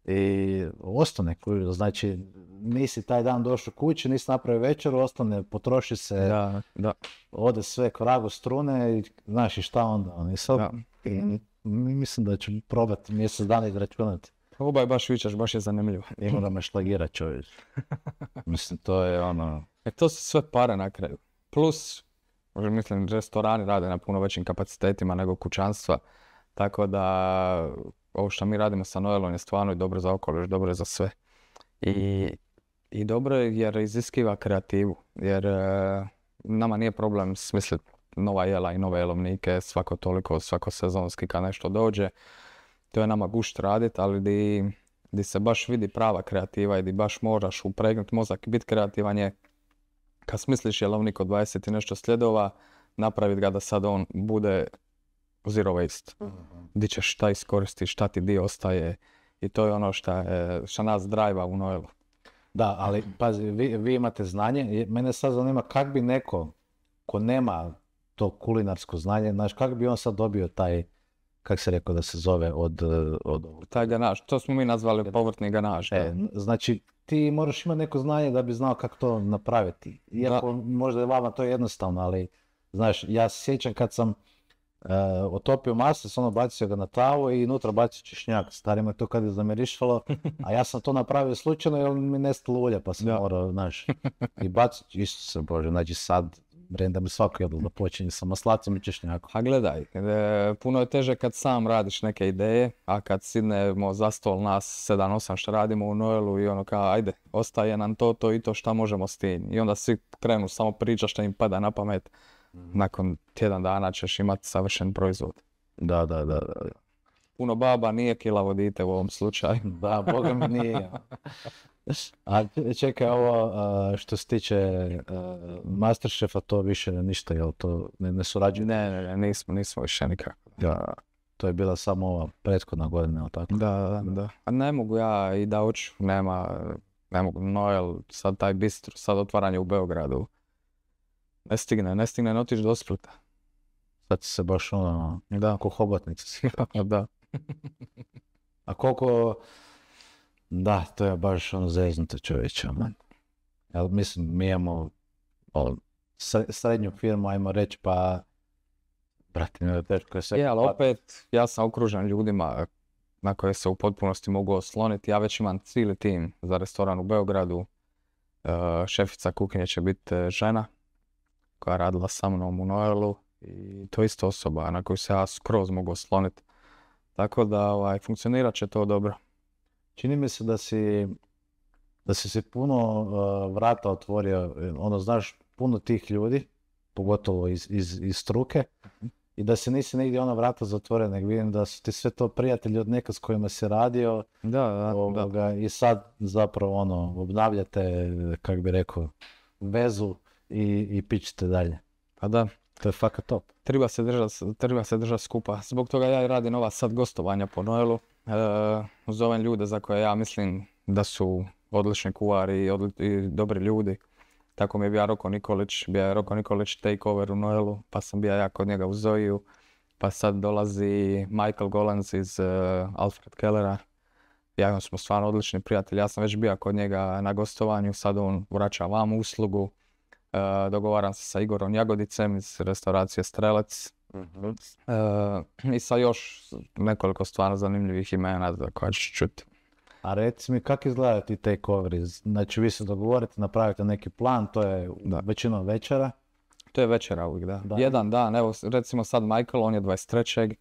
i ostane, znači nisi taj dan došao kući, nisi napravio večer, ostane, potroši se, da, da. ode sve k strune i znaš i šta onda. Ono, i sad... Da mislim da ću probati mjesec dana izračunati. Probaj baš vičaš, baš je zanimljivo. [laughs] Ima da me šlagira čovjek. [laughs] Mislim, to je ono... E to su sve pare na kraju. Plus, mislim, restorani rade na puno većim kapacitetima nego kućanstva. Tako da, ovo što mi radimo sa Noelom je stvarno i dobro za okoliš, dobro je za sve. I, i dobro je jer iziskiva kreativu. Jer e, nama nije problem smisliti nova jela i nove jelovnike svako toliko, svako sezonski kad nešto dođe. To je nama gušt radit, ali di, di se baš vidi prava kreativa i di baš moraš upregnuti, mozak i bit kreativan je kad smisliš jelovnik od 20 i nešto sljedova, napravit ga da sad on bude zero waste. Mhm. Di ćeš šta iskoristi, šta ti di ostaje. I to je ono šta, šta nas drajva u Noelu. Da, ali pazi, vi, vi imate znanje. Mene sad zanima kak bi neko ko nema to kulinarsko znanje, znaš, kako bi on sad dobio taj, kak se rekao da se zove, od... od... Taj ganaš, to smo mi nazvali povrtni ganaš. E, znači, ti moraš imati neko znanje da bi znao kako to napraviti. Iako možda je vama to jednostavno, ali, znaš, ja se sjećam kad sam uh, otopio masec, ono bacio ga na tavu i unutra bacio češnjak. Starima to kad je zamirišalo, a ja sam to napravio slučajno jer mi nestalo ulja pa sam morao, znaš. I bacio, isto se bože, znači sad brenda bi svako jedu da počinje sa maslacom i češnjakom. A gledaj, e, puno je teže kad sam radiš neke ideje, a kad sidnemo za stol nas 7-8 što radimo u Noelu i ono kao ajde, ostaje nam to, to i to šta možemo s tim. I onda svi krenu samo priča što im pada na pamet. Mhm. Nakon tjedan dana ćeš imati savršen proizvod. Da, da, da. Puno baba nije kila vodite u ovom slučaju. Da, Boga mi nije. [laughs] A čekaj, ovo što se tiče Masterchefa, to više ništa, jel to ne, surađuje? Ne, ne, nismo, nismo više nikako. Da. To je bila samo ova prethodna godina, tako? Da, da, da. A ne mogu ja i da uču, nema, ne mogu, Noel, sad taj bistro, sad otvaranje u Beogradu. Ne stigne, ne stigne, ne otiš do Splita. Sad se baš ono, da, ko hobotnica. [laughs] Pa, pa, da. A koliko, da, to je baš ono zeznuto čovječe, man. Jel, mislim, mi imamo srednju firmu, ajmo reći, pa... Brate, ne teško je sve... Je, ali opet, ja sam okružen ljudima na koje se u potpunosti mogu osloniti. Ja već imam cijeli tim za restoran u Beogradu. E, šefica kuhinje će biti e, žena koja je radila sa mnom u Noelu i to je isto osoba na koju se ja skroz mogu osloniti. Tako da ovaj, funkcionirat će to dobro čini mi se da si, da si se puno e, vrata otvorio, ono, znaš, puno tih ljudi, pogotovo iz, iz, struke, mhm. i da se nisi negdje ona vrata zatvorena, nego vidim da su ti sve to prijatelji od neka s kojima si radio. Da, I sad zapravo ono, obnavljate, kak bi rekao, vezu i, i dalje. Pa da, to je fakat top. Treba se držati se držat skupa. Zbog toga ja radim ova sad gostovanja po Noelu. E, zovem ljude za koje ja mislim da su odlični kuvari i, odli, i dobri ljudi. Tako mi je bio Roko Nikolić, bio je Roko Nikolić takeover u Noelu, pa sam bio ja kod njega u Zoju. Pa sad dolazi Michael Golans iz e, Alfred Kellera. Ja smo stvarno odlični prijatelji. Ja sam već bio kod njega na gostovanju, sad on vraća vam uslugu. Eh, dogovaram se sa Igorom Jagodicem iz restauracije Strelec. Mhm. Eh, I sa još nekoliko stvarno zanimljivih imena za koja ćeš čuti. A reci mi, kako izgledaju ti takeoveri? Znači vi se dogovorite, napravite neki plan, to je većinom večera. To je večera uvijek, da. Jedan dan, evo recimo sad Michael, on je 23.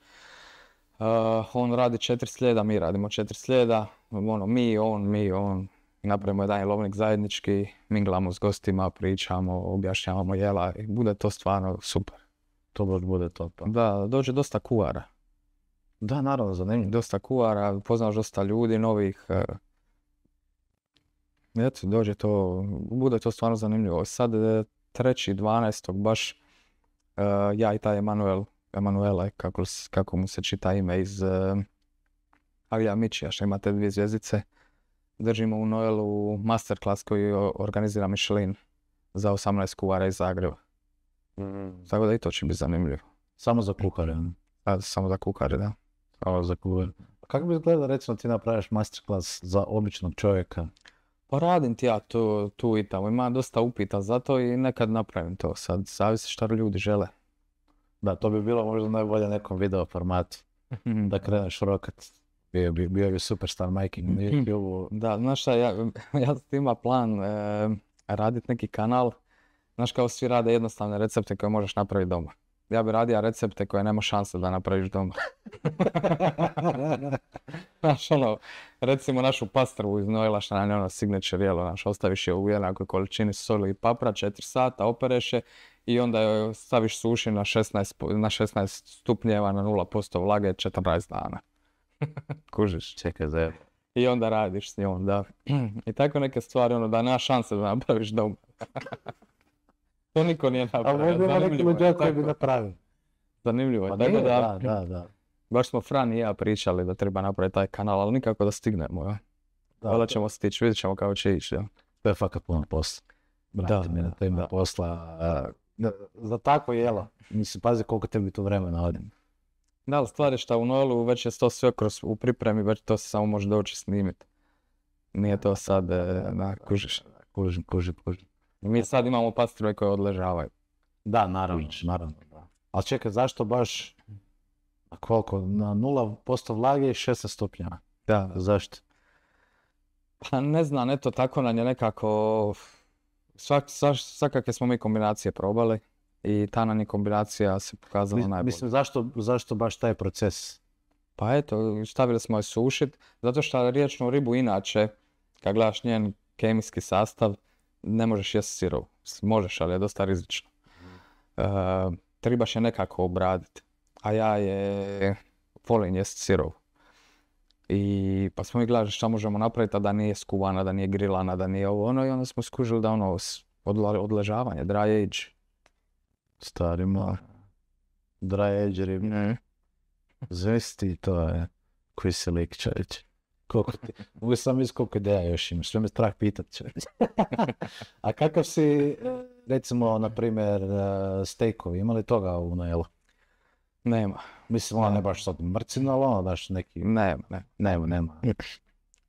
Eh, on radi četiri slijeda, mi radimo četiri slijeda. Ono, mi, on, mi, on, napravimo jedan lovnik zajednički, minglamo s gostima, pričamo, objašnjavamo jela i bude to stvarno super. To bude to. Da, dođe dosta kuara. Da, naravno, zanimljivo. Dosta kuara, poznaš dosta ljudi novih. E, eto, dođe to, bude to stvarno zanimljivo. Sad, treći, 12. baš e, ja i taj Emanuel, Emanuele, kako, kako mu se čita ime iz e, Avija Mičija, imate dvije zvijezdice držimo u Noelu masterclass koji organizira Michelin za 18 kuvara iz Zagreba. Mm. Tako da i to će biti zanimljivo. Samo za kuhare? samo za kuhare, da. Samo za kuhare. Pa kako bi izgledalo recimo ti napraviš masterclass za običnog čovjeka? Pa radim ti ja tu, tu i tamo, ima dosta upita za to i nekad napravim to, sad zavisi šta ljudi žele. Da, to bi bilo možda najbolje nekom video formatu, [laughs] da kreneš rokat bio bi, bio superstar making. Mhm. Da, znaš šta, ja, [laughs] ja ima plan e, radit raditi neki kanal. Znaš kao svi rade jednostavne recepte koje možeš napraviti doma. Ja bi radio recepte koje nema šanse da napraviš doma. [laughs] znaš ono, recimo našu pastrvu iz Noila, što nam je ono signature jelo. Znaš, ostaviš je u jednakoj količini soli i papra, četiri sata, opereš je i onda joj staviš suši na 16, na 16 stupnjeva na 0% vlage 14 dana. [laughs] Kužiš? Čekaj, za I onda radiš s njom, da. [clears throat] I tako neke stvari, ono, da nema šanse da napraviš dom. [laughs] to niko nije napravio. Ali možda ima neki koji bi napravio. Zanimljivo je, pa tako da, da, da, Baš smo Fran i ja pričali da treba napraviti taj kanal, ali nikako da stignemo, ja. Da, da ćemo stići, vidjet ćemo kako će ići, ja. To je fakat puno posla. da, to ima posla. za takvo jelo. Mislim, pazi koliko mi to vremena odim. Da, ali stvar je šta u Nolu već je to sve kroz, u pripremi, već to se samo može doći snimiti. Nije to sad, e, na kužiš. Kužim, kužim, Mi sad imamo pastrve koje odležavaju. Da, naravno, naravno. Ali čekaj, zašto baš koliko? Na 0% vlage i 16 stupnjeva. Da. Zašto? Pa ne znam, eto, tako nam je nekako... svakakve smo mi kombinacije probali i ta nani kombinacija se pokazala najbolja. Mislim, zašto, zašto baš taj proces? Pa eto, stavili smo je sušit, zato što riječnu ribu inače, kad gledaš njen kemijski sastav, ne možeš jesti sirovu. Možeš, ali je dosta rizično. Uh, trebaš je nekako obraditi. A ja je volim jesti sirov. I pa smo mi gledali šta možemo napraviti, a da nije skuvana, da nije grilana, da nije ovo ono. I onda smo skužili da ono odležavanje, dry age starima, dry Zvesti to je, koji se lik čovječ. Koliko ti, mogu sam vidjeti koliko ideja još imam sve me strah pitat će. [laughs] A kakav si, recimo, na primjer, e, stejkovi, ima li toga u Noelu? Nema. Mislim, ona ne baš sad mrcina, ali ona daš neki... Nema, ne. Nema, nema.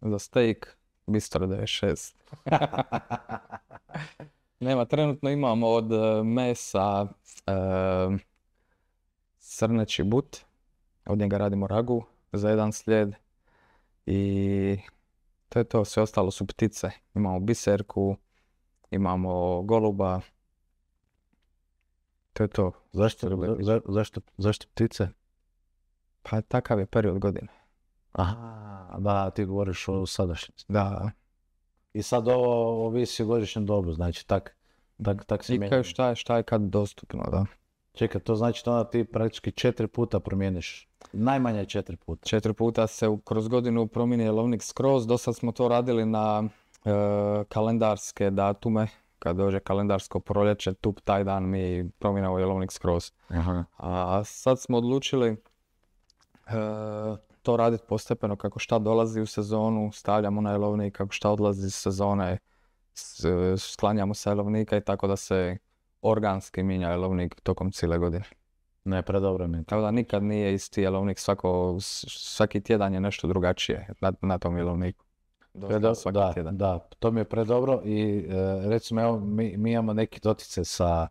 Za steak, bistro 96. [laughs] Nema, trenutno imamo od e, mesa e, crneći but, od njega radimo ragu za jedan slijed i to je to, sve ostalo su ptice. Imamo biserku, imamo goluba, to je to. Zašto, za, zašto, zašto ptice? Pa takav je period godine. Aha, da, ti govoriš o sadašnjosti. Da. I sad ovo ovisi o godišnjem dobu, znači tak, tak, tak se mijenja. šta je, šta je kad dostupno, da? Čekaj, to znači da onda ti praktički četiri puta promijeniš. Najmanje četiri puta. Četiri puta se u, kroz godinu promijeni jelovnik skroz. Do sad smo to radili na e, kalendarske datume. Kad dođe kalendarsko proljeće, tup taj dan mi promijenimo jelovnik skroz. Aha. A sad smo odlučili e, to raditi postepeno kako šta dolazi u sezonu, stavljamo na jelovnik, kako šta odlazi iz sezone, sklanjamo sa jelovnika i tako da se organski minja jelovnik tokom cijele godine. Ne, predobro mi. Tako da nikad nije isti jelovnik, svako, svaki tjedan je nešto drugačije na, tom jelovniku. da, to mi je predobro i e, recimo evo, mi, imamo neki dotice sa,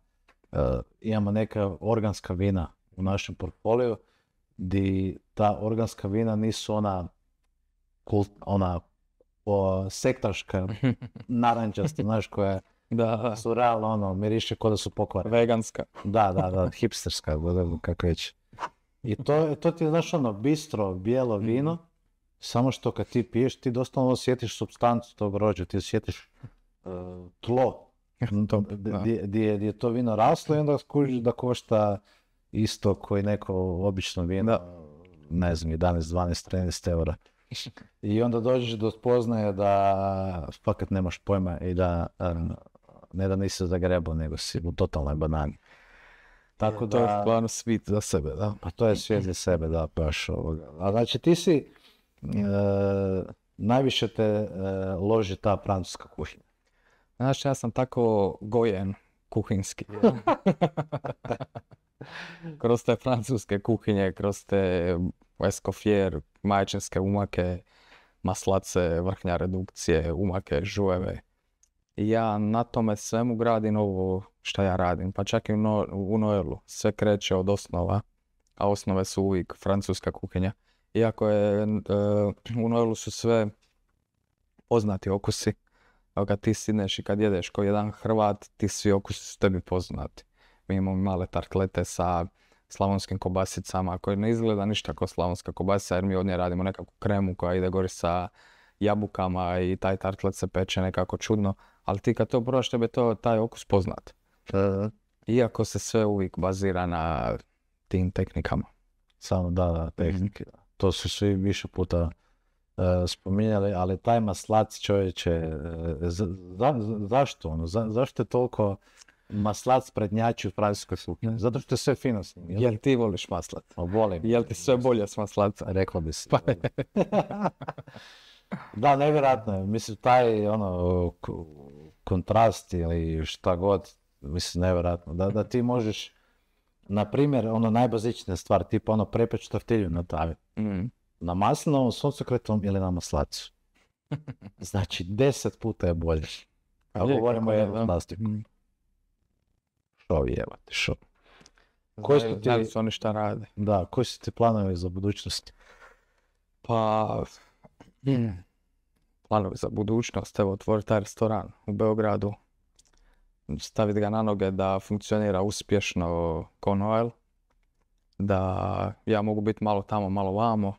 e, imamo neka organska vina u našem portfoliju di ta organska vina nisu ona, ona o, sektaška, [laughs] narančasta, znaš, koja da. su realno ono, miriše k'o da su pokvare. Veganska. Da, da, da, hipsterska, kako već. I to, to ti je, znaš, ono, bistro, bijelo mhm. vino, samo što kad ti piješ, ti ono osjetiš substancu tog rođa, ti osjetiš uh, tlo, gdje [laughs] je to vino raslo i onda skužiš da košta isto koji neko obično vino, da. ne znam, 11, 12, 13 eura. I onda dođeš do spoznaje da fakat nemaš pojma i da um, ne da nisi zagrebao, nego si u totalnoj banani. Tako da... To je stvarno svit za sebe, da? Pa to je svijet za sebe, da, baš ovoga. A znači ti si, uh, najviše te uh, loži ta francuska kuhinja. Znači ja sam tako gojen kuhinski. [laughs] kroz te francuske kuhinje, kroz te eskofijer, majčinske umake, maslace, vrhnja redukcije, umake, žueve I ja na tome svemu gradim ovo što ja radim, pa čak i u, Noelu. Sve kreće od osnova, a osnove su uvijek francuska kuhinja. Iako je, u Noelu su sve poznati okusi, a kad ti sineš i kad jedeš kao jedan Hrvat, ti svi okusi su tebi poznati imamo male tartlete sa slavonskim kobasicama koje ne izgleda ništa kao slavonska kobasica jer mi od nje radimo nekakvu kremu koja ide gori sa jabukama i taj tartlet se peče nekako čudno, ali ti kad to probaš tebe to taj okus poznat. Iako se sve uvijek bazira na tim tehnikama. Samo da, da, mhm. tehnike. To su svi više puta e, spominjali, ali taj maslac čovječe, e, zašto ono, zašto je toliko maslac prednjači u pravijskoj kuhinji, zato što je sve fino s njim. Jel? ti voliš maslac? O, volim. Jel ti sve bolje s maslaca Rekla bi se. Pa. [laughs] da, nevjerojatno je. Mislim, taj ono, kontrast ili šta god, mislim, nevjerojatno. Da, da ti možeš, na primjer, ono najbazičnija stvar, tipa ono prepeć tortilju na tavi. Mm. Na maslinovom, suncokretom ili na maslacu. [laughs] Znači, deset puta je bolje. Ako pa govorimo o jednom plastiku. Mm jevate, što? Koji su ti... oni šta rade. Da, koji su ti planovi za budućnost? Pa... Hmm, planovi za budućnost, evo, otvoriti taj restoran u Beogradu. Staviti ga na noge da funkcionira uspješno konoel, Da ja mogu biti malo tamo, malo vamo.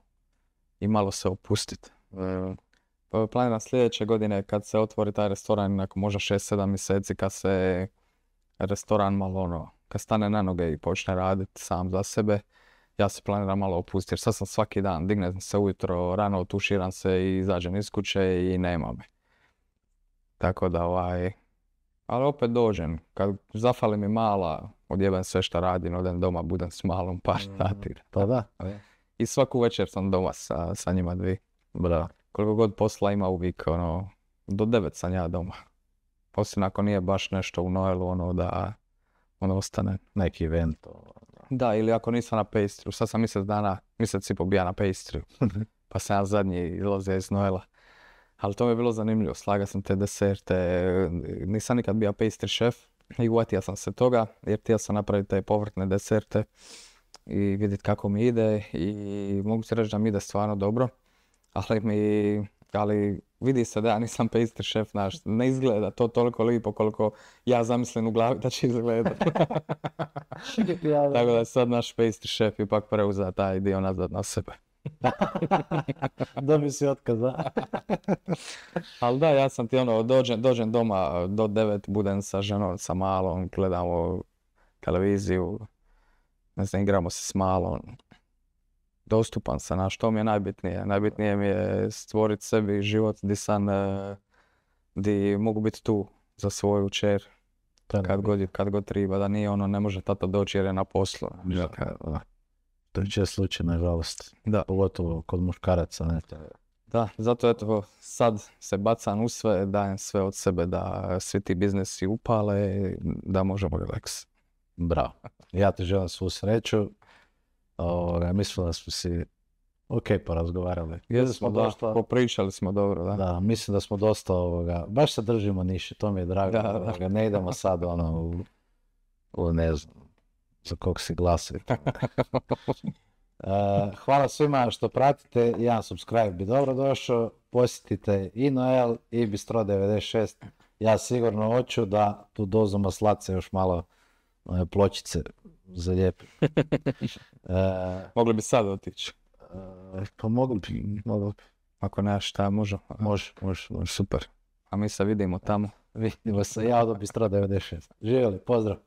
I malo se opustiti. Mm. Planiram sljedeće godine kad se otvori taj restoran, nakon možda 6-7 mjeseci kad se restoran malo ono, kad stane na noge i počne raditi sam za sebe, ja se planiram malo opustiti jer sad sam svaki dan, dignem se ujutro, rano otuširam se i izađem iz kuće i nema me. Tako da ovaj, ali opet dođem, kad zafali mi mala, odjebam sve što radim, odem doma, budem s malom par mhm, sati. Pa da. I svaku večer sam doma sa, njima dvi. Bravo. Koliko god posla ima uvijek, ono, do devet sam ja doma. Osim ako nije baš nešto u Noelu, ono da ono ostane. Neki event. Ono, da, ili ako nisam na pastry Sad sam mjesec dana, mjesec i pobija na pastry [laughs] pa sam ja zadnji izlazio iz Noela. Ali to mi je bilo zanimljivo, slaga sam te deserte, nisam nikad bio pastry šef i uvatio sam se toga jer htio sam napraviti te povrtne deserte i vidjeti kako mi ide i mogu se reći da mi ide stvarno dobro, ali mi, ali vidi se da ja nisam pastry šef naš, ne izgleda to toliko lipo koliko ja zamislim u glavi da će izgledat. [laughs] Tako da sad naš pastry šef ipak preuza taj dio nazad na sebe. [laughs] Dobio si otkaza. [laughs] Ali da, ja sam ti ono, dođem, dođem doma do devet, budem sa ženom, sa malom, gledamo televiziju, ne znam, igramo se s malom dostupan sam, a što mi je najbitnije? Najbitnije mi je stvoriti sebi život di sam, e, di mogu biti tu za svoju čer. Kad, kad god, kad god treba, da nije ono, ne može tata doći jer je na poslu. Ono. To je čest slučaj, nažalost. Da. Pogotovo kod muškaraca, ne? Da, zato eto sad se bacam u sve, dajem sve od sebe da svi ti biznesi upale, da možemo relaks. Bravo. Ja ti želim svu sreću Ovoga, mislim da smo si ok porazgovarali. Jesi smo da, dosta... Popričali smo dobro, da. Da, mislim da smo dosta ovoga, baš se držimo niše to mi je drago. Da, da. ne idemo sad ono u, u ne znam, za kog si glasi. Uh, [laughs] e, hvala svima što pratite, jedan subscribe bi dobro došao, posjetite i Noel i Bistro 96. Ja sigurno hoću da tu dozu slatce još malo e, pločice Zalijepi. [laughs] E, mogli bi sad otići. E, pa mogli bi, Ako ne, šta može? Može, može, može, super. A mi se vidimo tamo. Vidimo se, ja od strada 96. Živjeli, pozdrav.